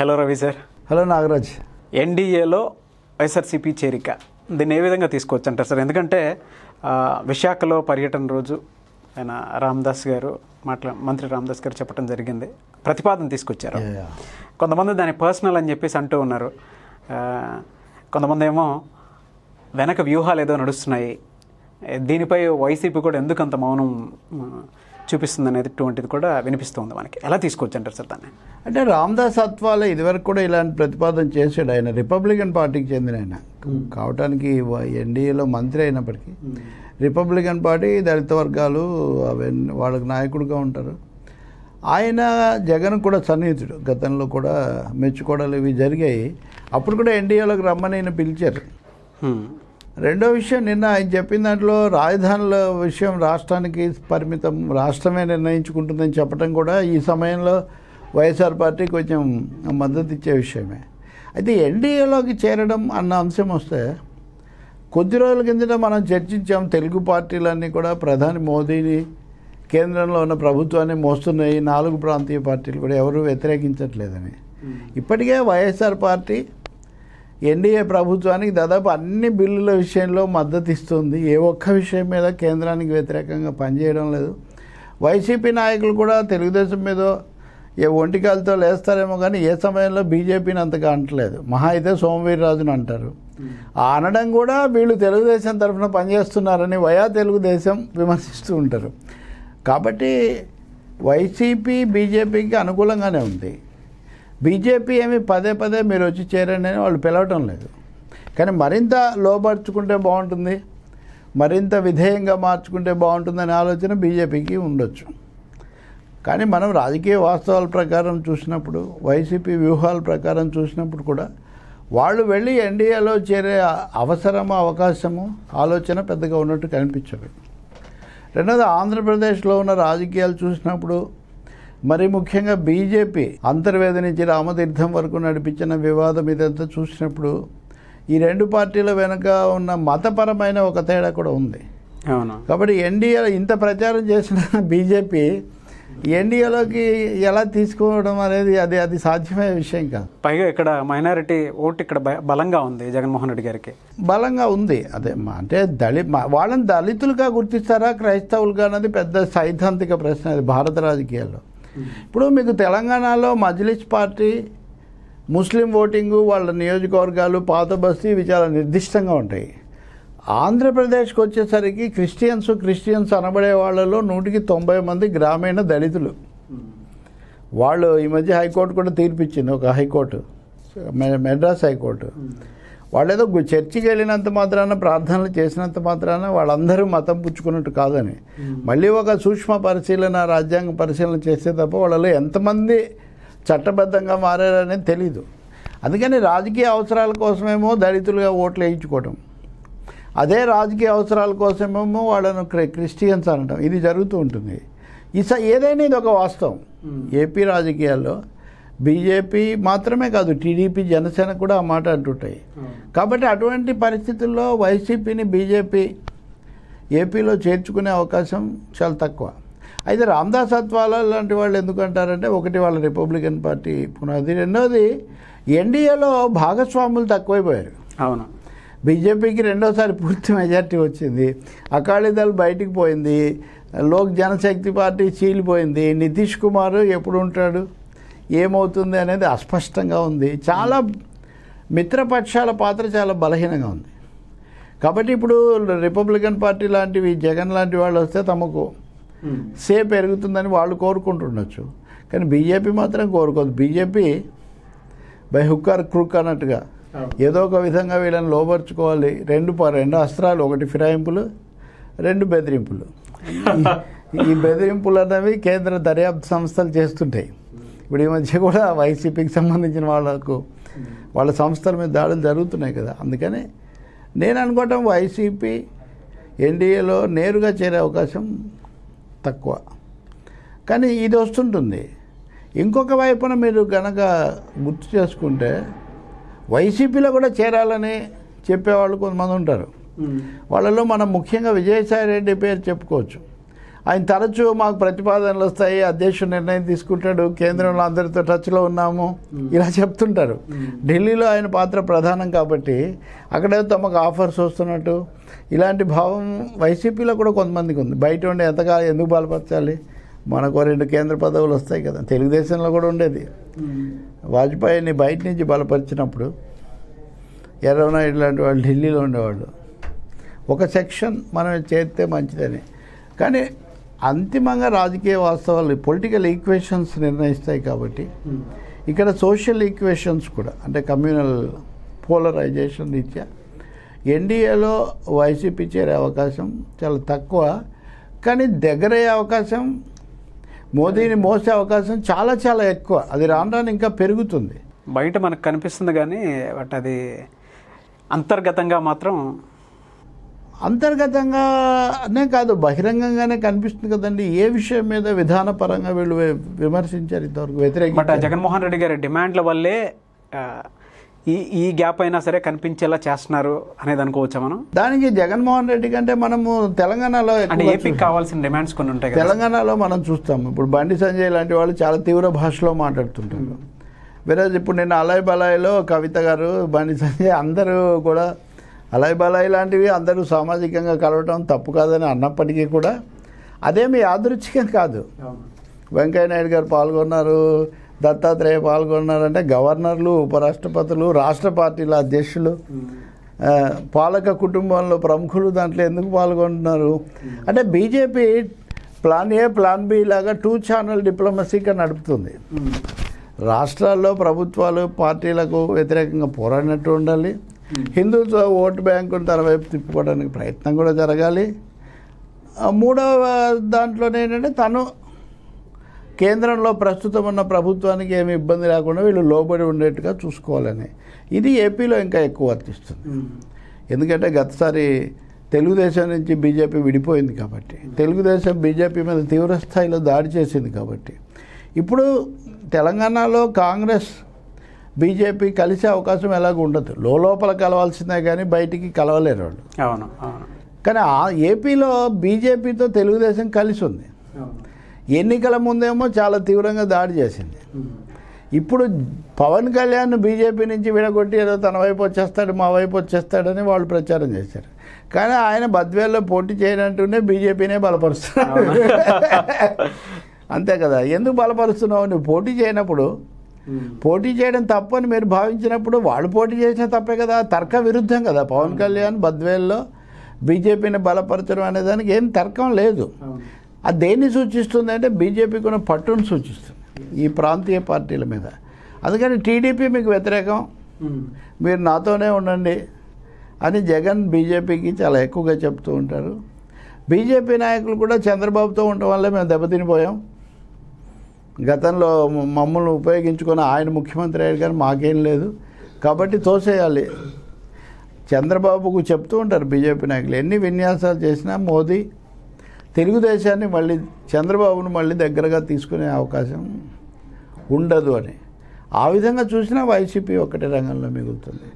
Hello Ravi sir hello Nagaraj ఎన్డీఏలో YSRCP చేరిక దీన్ని ఏ విధంగా తీసుకోవచ్చు అంటారు సార్ ఎందుకంటే విశాఖలో పర్యటన రోజు ఆయన రామ్దాస్ గారు మాట్లా మంత్రి రామ్దాస్ గారు చెప్పడం జరిగింది ప్రతిపాదన తీసుకొచ్చారు కొంతమంది దాని పర్సనల్ అని చెప్పేసి అంటూ ఉన్నారు కొంతమంది ఏమో వెనక వ్యూహాలు ఏదో నడుస్తున్నాయి దీనిపై వైసీపీ కూడా ఎందుకు అంత మౌనం చూపిస్తుంది అనేటువంటిది కూడా వినిపిస్తుంది మనకి ఎలా తీసుకోవచ్చు అంటారు సార్ దాన్ని అంటే రామ్దాస్ సత్వాలు ఇదివరకు కూడా ఇలాంటి ప్రతిపాదన చేశాడు ఆయన రిపబ్లికన్ పార్టీకి చెందిన ఆయన కావటానికి ఎన్డీఏలో మంత్రి అయినప్పటికీ రిపబ్లికన్ పార్టీ దళిత వర్గాలు అవన్నీ వాళ్ళకి నాయకుడిగా ఉంటారు ఆయన జగన్ కూడా సన్నిహితుడు గతంలో కూడా మెచ్చుకోవడాలు ఇవి జరిగాయి అప్పుడు కూడా ఎన్డీఏలోకి రమ్మని ఆయన పిలిచారు రెండో విషయం నిన్న ఆయన చెప్పిన దాంట్లో రాజధానుల విషయం రాష్ట్రానికి పరిమితం రాష్ట్రమే నిర్ణయించుకుంటుందని చెప్పడం కూడా ఈ సమయంలో వైఎస్ఆర్ పార్టీ కొంచెం మద్దతు ఇచ్చే విషయమే అయితే ఎన్డీఏలోకి చేరడం అన్న అంశం వస్తే కొద్ది రోజుల కిందట మనం చర్చించాం తెలుగు పార్టీలన్నీ కూడా ప్రధాని మోదీని కేంద్రంలో ఉన్న ప్రభుత్వాన్ని మోస్తున్నాయి నాలుగు ప్రాంతీయ పార్టీలు కూడా ఎవరు వ్యతిరేకించట్లేదని ఇప్పటికే వైఎస్ఆర్ పార్టీ ఎన్డీఏ ప్రభుత్వానికి దాదాపు అన్ని బిల్లుల విషయంలో మద్దతు ఇస్తుంది ఏ ఒక్క విషయం మీద కేంద్రానికి వ్యతిరేకంగా పనిచేయడం లేదు వైసీపీ నాయకులు కూడా తెలుగుదేశం మీద ఏ ఒంటికాలతో లేస్తారేమో కానీ ఏ సమయంలో బీజేపీని అంతగా అంటలేదు మహా అయితే సోమవీర్రాజును అంటారు hmm. అనడం కూడా వీళ్ళు తెలుగుదేశం తరఫున పనిచేస్తున్నారని వయా తెలుగుదేశం విమర్శిస్తూ ఉంటారు కాబట్టి వైసీపీ బీజేపీకి అనుకూలంగానే ఉంది బీజేపీ ఏమి పదే పదే మీరు వచ్చి చేరండి అని వాళ్ళు పిలవటం లేదు కానీ మరింత లోపరుచుకుంటే బాగుంటుంది మరింత విధేయంగా మార్చుకుంటే బాగుంటుందనే ఆలోచన బీజేపీకి ఉండొచ్చు కానీ మనం రాజకీయ వాస్తవాల ప్రకారం చూసినప్పుడు వైసీపీ వ్యూహాల ప్రకారం చూసినప్పుడు కూడా వాళ్ళు వెళ్ళి ఎన్డీఏలో చేరే అవసరము అవకాశము ఆలోచన పెద్దగా ఉన్నట్టు కనిపించదు రెండోది ఆంధ్రప్రదేశ్లో ఉన్న రాజకీయాలు చూసినప్పుడు మరి ముఖ్యంగా బీజేపీ అంతర్వేద నుంచి రామతీర్థం వరకు నడిపించిన వివాదం ఇదంతా చూసినప్పుడు ఈ రెండు పార్టీల వెనుక ఉన్న మతపరమైన ఒక తేడా కూడా ఉంది అవును కాబట్టి ఎన్డీఏ ఇంత ప్రచారం చేసిన బీజేపీ ఎన్డీఏలోకి ఎలా తీసుకోవడం అనేది అది అది సాధ్యమయ్యే విషయం కాదు పైగా ఇక్కడ మైనారిటీ ఓటు ఇక్కడ బలంగా ఉంది జగన్మోహన్ రెడ్డి గారికి బలంగా ఉంది అదే అంటే దళిత్ వాళ్ళని దళితులుగా గుర్తిస్తారా క్రైస్తవులుగా అన్నది పెద్ద సైద్ధాంతిక ప్రశ్న అది భారత రాజకీయాల్లో ఇప్పుడు మీకు తెలంగాణలో మజ్లిస్ పార్టీ ముస్లిం ఓటింగు వాళ్ళ నియోజకవర్గాలు పాత బస్తీ ఇవి చాలా నిర్దిష్టంగా ఉంటాయి ఆంధ్రప్రదేశ్కి వచ్చేసరికి క్రిస్టియన్స్ క్రిస్టియన్స్ అనబడే వాళ్ళలో నూటికి తొంభై మంది గ్రామీణ దళితులు వాళ్ళు ఈ మధ్య హైకోర్టు కూడా తీర్పిచ్చింది ఒక హైకోర్టు మెడ్రాస్ హైకోర్టు వాళ్ళు ఏదో చర్చికి వెళ్ళినంత మాత్రాన ప్రార్థనలు చేసినంత మాత్రాన వాళ్ళందరూ మతం పుచ్చుకున్నట్టు కాదని మళ్ళీ ఒక సూక్ష్మ పరిశీలన రాజ్యాంగ పరిశీలన చేస్తే తప్ప వాళ్ళలో ఎంతమంది చట్టబద్ధంగా మారారనేది తెలీదు అందుకని రాజకీయ అవసరాల కోసమేమో దళితులుగా ఓట్లు వేయించుకోవటం అదే రాజకీయ అవసరాల కోసమేమో వాళ్ళను క్రిస్టియన్స్ అనటం ఇది జరుగుతూ ఉంటుంది ఇస ఏదైనా ఇది ఒక వాస్తవం ఏపీ రాజకీయాల్లో బీజేపీ మాత్రమే కాదు టీడీపీ జనసేన కూడా ఆ మాట అంటుంటాయి కాబట్టి అటువంటి పరిస్థితుల్లో వైసీపీని బీజేపీ ఏపీలో చేర్చుకునే అవకాశం చాలా తక్కువ అయితే రామ్దాస్ అత్వాల లాంటి వాళ్ళు ఎందుకంటారంటే ఒకటి వాళ్ళ రిపబ్లికన్ పార్టీ పునాది రెండోది ఎన్డీఏలో భాగస్వాములు తక్కువైపోయారు అవును బీజేపీకి రెండోసారి పూర్తి మెజార్టీ వచ్చింది అకాలీదళ్ బయటికి పోయింది లోక్ జనశక్తి పార్టీ చీలిపోయింది నితీష్ కుమార్ ఎప్పుడు ఉంటాడు ఏమవుతుంది అనేది అస్పష్టంగా ఉంది చాలా మిత్రపక్షాల పాత్ర చాలా బలహీనంగా ఉంది కాబట్టి ఇప్పుడు రిపబ్లికన్ పార్టీ లాంటివి జగన్ లాంటి వాళ్ళు వస్తే తమకు సేఫ్ పెరుగుతుందని వాళ్ళు కోరుకుంటుండొచ్చు కానీ బీజేపీ మాత్రం కోరుకోదు బీజేపీ బై హుక్కర్ క్రుక్ అన్నట్టుగా ఏదో ఒక విధంగా వీళ్ళని లోపరుచుకోవాలి రెండు రెండు అస్త్రాలు ఒకటి ఫిరాయింపులు రెండు బెదిరింపులు ఈ బెదిరింపులు అనేవి కేంద్ర దర్యాప్తు సంస్థలు చేస్తుంటాయి ఇప్పుడు ఈ మధ్య కూడా వైసీపీకి సంబంధించిన వాళ్ళకు వాళ్ళ సంస్థల మీద దాడులు జరుగుతున్నాయి కదా అందుకని నేను అనుకోవటం వైసీపీ ఎన్డీఏలో నేరుగా చేరే అవకాశం తక్కువ కానీ ఇది వస్తుంటుంది ఇంకొక వైపున మీరు గనక గుర్తు చేసుకుంటే వైసీపీలో కూడా చేరాలని చెప్పేవాళ్ళు కొంతమంది ఉంటారు వాళ్ళలో మనం ముఖ్యంగా విజయసాయి రెడ్డి పేరు చెప్పుకోవచ్చు ఆయన తరచూ మాకు ప్రతిపాదనలు వస్తాయి అధ్యక్షుడు నిర్ణయం తీసుకుంటాడు కేంద్రంలో అందరితో టచ్లో ఉన్నాము ఇలా చెప్తుంటారు ఢిల్లీలో ఆయన పాత్ర ప్రధానం కాబట్టి అక్కడే తమకు ఆఫర్స్ వస్తున్నట్టు ఇలాంటి భావం వైసీపీలో కూడా కొంతమందికి ఉంది బయట ఉండి ఎంతకాలం ఎందుకు బలపరచాలి మనకు రెండు కేంద్ర పదవులు వస్తాయి కదా తెలుగుదేశంలో కూడా ఉండేది వాజ్పేయిని బయట నుంచి బలపరిచినప్పుడు ఎర్రవనాయుడు లాంటి వాళ్ళు ఢిల్లీలో ఉండేవాళ్ళు ఒక సెక్షన్ మనం చేస్తే మంచిదని కానీ అంతిమంగా రాజకీయ వాస్తవాలు పొలిటికల్ ఈక్వేషన్స్ నిర్ణయిస్తాయి కాబట్టి ఇక్కడ సోషల్ ఈక్వేషన్స్ కూడా అంటే కమ్యూనల్ పోలరైజేషన్ రీత్యా ఎన్డీఏలో వైసీపీ చేరే అవకాశం చాలా తక్కువ కానీ దగ్గరయ్యే అవకాశం మోదీని మోసే అవకాశం చాలా చాలా ఎక్కువ అది రాను రాను ఇంకా పెరుగుతుంది బయట మనకు కనిపిస్తుంది కానీ బట్ అది అంతర్గతంగా మాత్రం అంతర్గతంగానే కాదు బహిరంగంగానే కనిపిస్తుంది కదండి ఏ విషయం మీద విధానపరంగా వీళ్ళు విమర్శించారు ఇంతవరకు వ్యతిరేక జగన్మోహన్ రెడ్డి గారి డిమాండ్ల వల్లే ఈ ఈ గ్యాప్ అయినా సరే కనిపించేలా చేస్తున్నారు అనేది అనుకోవచ్చా మనం దానికి జగన్మోహన్ రెడ్డి కంటే మనము తెలంగాణలో ఏపీ కావాల్సిన డిమాండ్స్ కొన్ని ఉంటాయి తెలంగాణలో మనం చూస్తాము ఇప్పుడు బండి సంజయ్ లాంటి వాళ్ళు చాలా తీవ్ర భాషలో మాట్లాడుతుంటారు వేరే ఇప్పుడు నేను అలాయ్ బలాయ్లో కవిత గారు బండి సంజయ్ అందరూ కూడా అలాయ్ బలాయ్ లాంటివి అందరూ సామాజికంగా కలవటం తప్పు కాదని అన్నప్పటికీ కూడా అదేమి యాదృచ్ఛికం కాదు వెంకయ్య నాయుడు గారు పాల్గొన్నారు దత్తాత్రేయ పాల్గొన్నారంటే గవర్నర్లు ఉపరాష్ట్రపతులు రాష్ట్ర పార్టీల అధ్యక్షులు పాలక కుటుంబంలో ప్రముఖులు దాంట్లో ఎందుకు పాల్గొంటున్నారు అంటే BJP plan A plan B లాగా టూ ఛానల్ డిప్లొమసీగా నడుపుతుంది రాష్ట్రాల్లో ప్రభుత్వాలు పార్టీలకు వ్యతిరేకంగా పోరాడినట్టు ఉండాలి హిందువులతో ఓటు బ్యాంకును తన వైపు తిప్పుకోవడానికి ప్రయత్నం కూడా జరగాలి మూడవ దాంట్లోనే ఏంటంటే తను కేంద్రంలో ప్రస్తుతం ఉన్న ప్రభుత్వానికి ఏమి ఇబ్బంది లేకుండా వీళ్ళు లోబడి ఉండేట్టుగా చూసుకోవాలని ఇది ఏపీలో ఇంకా ఎక్కువ వర్తిస్తుంది hmm. ఎందుకంటే గతసారి తెలుగుదేశం నుంచి బీజేపీ విడిపోయింది కాబట్టి తెలుగుదేశం బీజేపీ మీద తీవ్రస్థాయిలో దాడి చేసింది కాబట్టి ఇప్పుడు తెలంగాణలో కాంగ్రెస్ బీజేపీ కలిసే అవకాశం ఎలాగో ఉండదు లోపల కలవాల్సిందే కానీ బయటికి కలవలేరు వాళ్ళు అవును కానీ ఆ ఏపీలో బీజేపీతో తెలుగుదేశం కలిసి ఉంది ఎన్నికల ముందేమో చాలా తీవ్రంగా దాడి చేసింది ఇప్పుడు పవన్ కళ్యాణ్ బీజేపీ నుంచి విడగొట్టి ఏదో తన వైపు వచ్చేస్తాడు మా వైపు వచ్చేస్తాడని వాళ్ళు ప్రచారం చేశారు కానీ ఆయన బద్వేల్లో పోటీ చేయనంటూనే బీజేపీనే బలపరుస్తున్నాడు అంతే కదా ఎందుకు బలపరుస్తున్నావు నువ్వు పోటీ చేయనప్పుడు పోటీ చేయడం తప్పు అని మీరు భావించినప్పుడు వాళ్ళు పోటీ చేసిన తప్పే కదా తర్క విరుద్ధం కదా పవన్ కళ్యాణ్ బద్వేల్లో బీజేపీని బలపరచడం అనే దానికి ఏం తర్కం లేదు అది దేన్ని సూచిస్తుంది అంటే బీజేపీకి ఉన్న పట్టును సూచిస్తుంది ఈ ప్రాంతీయ పార్టీల మీద అందుకని టీడీపీ మీకు వ్యతిరేకం మీరు నాతోనే ఉండండి అని జగన్ బీజేపీకి చాలా ఎక్కువగా చెప్తూ ఉంటారు బీజేపీ నాయకులు కూడా చంద్రబాబుతో ఉండటం వల్ల మేము దెబ్బతినిపోయాం గతంలో మమ్మల్ని ఉపయోగించుకొని ఆయన ముఖ్యమంత్రి అయ్యాడు కానీ మాకేం లేదు కాబట్టి తోసేయాలి చంద్రబాబుకు చెప్తూ ఉంటారు బీజేపీ నాయకులు ఎన్ని విన్యాసాలు చేసినా మోదీ తెలుగుదేశాన్ని మళ్ళీ చంద్రబాబును మళ్ళీ దగ్గరగా తీసుకునే అవకాశం ఉండదు అని ఆ విధంగా చూసినా వైసీపీ ఒక్కటే రంగంలో మిగులుతుంది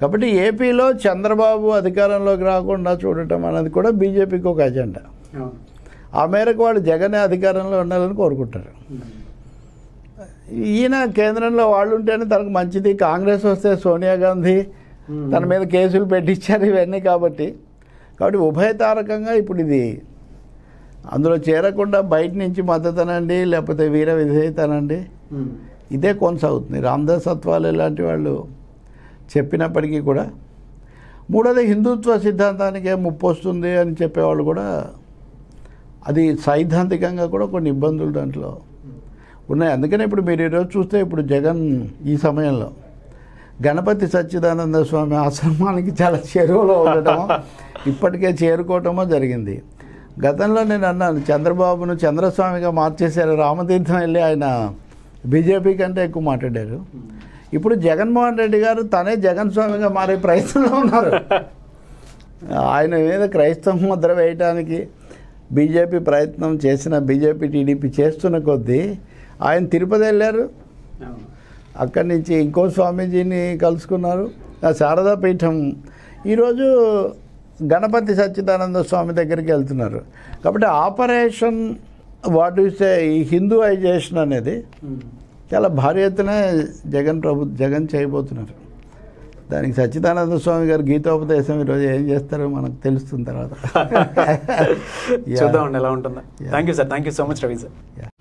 కాబట్టి ఏపీలో చంద్రబాబు అధికారంలోకి రాకుండా చూడటం అనేది కూడా బీజేపీకి ఒక ఎజెండా ఆ మేరకు వాళ్ళు జగనే అధికారంలో ఉండాలని కోరుకుంటారు ఈయన కేంద్రంలో వాళ్ళు ఉంటేనే తనకు మంచిది కాంగ్రెస్ వస్తే సోనియా గాంధీ తన మీద కేసులు పెట్టించారు ఇవన్నీ కాబట్టి కాబట్టి ఉభయతారకంగా ఇప్పుడు ఇది అందులో చేరకుండా బయట నుంచి మద్దతనండి లేకపోతే వీర విధేయతనండి ఇదే కొనసాగుతుంది రామదాస్ సత్వాలు ఇలాంటి వాళ్ళు చెప్పినప్పటికీ కూడా మూడోది హిందుత్వ సిద్ధాంతానికే ముప్పు వస్తుంది అని చెప్పేవాళ్ళు కూడా అది సైద్ధాంతికంగా కూడా కొన్ని ఇబ్బందులు దాంట్లో ఉన్నాయి అందుకనే ఇప్పుడు మీరు ఈరోజు చూస్తే ఇప్పుడు జగన్ ఈ సమయంలో గణపతి సచ్చిదానంద స్వామి ఆశ్రమానికి చాలా చేరువలో ఉండటం ఇప్పటికే చేరుకోవటమో జరిగింది గతంలో నేను అన్నాను చంద్రబాబును చంద్రస్వామిగా మార్చేశారు రామతీర్థం వెళ్ళి ఆయన బీజేపీ కంటే ఎక్కువ మాట్లాడారు ఇప్పుడు జగన్మోహన్ రెడ్డి గారు తనే జగన్ స్వామిగా మారే ప్రయత్నంలో ఉన్నారు ఆయన మీద క్రైస్తవం ముద్ర వేయటానికి బీజేపీ ప్రయత్నం చేసిన బీజేపీ టీడీపీ చేస్తున్న కొద్దీ ఆయన తిరుపతి వెళ్ళారు అక్కడి నుంచి ఇంకో స్వామీజీని కలుసుకున్నారు శారదా పీఠం ఈరోజు గణపతి సచ్చిదానంద స్వామి దగ్గరికి వెళ్తున్నారు కాబట్టి ఆపరేషన్ వాట్ ఇస్తే ఈ ఐజేషన్ అనేది చాలా భారీ ఎత్తున జగన్ ప్రభు జగన్ చేయబోతున్నారు దానికి సచ్చిదానంద స్వామి గారు గీతోపదేశం ఈరోజు ఏం చేస్తారో మనకు తెలుస్తుంది తర్వాత చూద్దామండి ఎలా ఉంటుందా thank you sir thank you so much Ravi sir